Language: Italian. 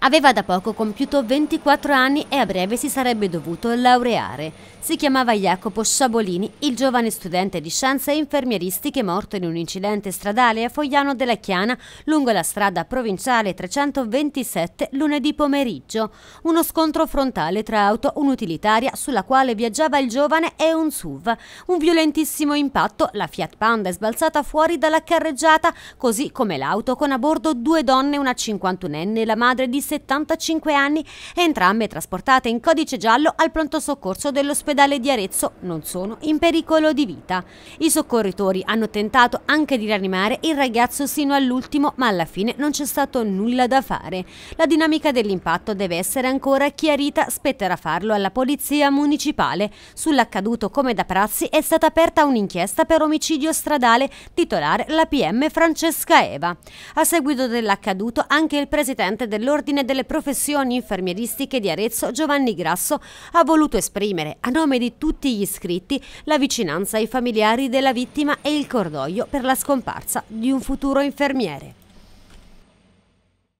Aveva da poco compiuto 24 anni e a breve si sarebbe dovuto laureare. Si chiamava Jacopo Sciabolini, il giovane studente di scienze infermieristiche morto in un incidente stradale a Fogliano della Chiana lungo la strada provinciale 327 lunedì pomeriggio. Uno scontro frontale tra auto unutilitaria sulla quale viaggiava il giovane e un SUV. Un violentissimo impatto, la Fiat Panda è sbalzata fuori dalla carreggiata, così come l'auto con a bordo due donne, una 51enne e la madre di di 75 anni, entrambe trasportate in codice giallo al pronto soccorso dell'ospedale di Arezzo, non sono in pericolo di vita. I soccorritori hanno tentato anche di rianimare il ragazzo sino all'ultimo, ma alla fine non c'è stato nulla da fare. La dinamica dell'impatto deve essere ancora chiarita, spetterà farlo alla polizia municipale. Sull'accaduto, come da Prazzi, è stata aperta un'inchiesta per omicidio stradale, titolare la PM Francesca Eva. A seguito dell'accaduto, anche il presidente dell'ordine dell'Ordine delle Professioni Infermieristiche di Arezzo, Giovanni Grasso, ha voluto esprimere a nome di tutti gli iscritti la vicinanza ai familiari della vittima e il cordoglio per la scomparsa di un futuro infermiere.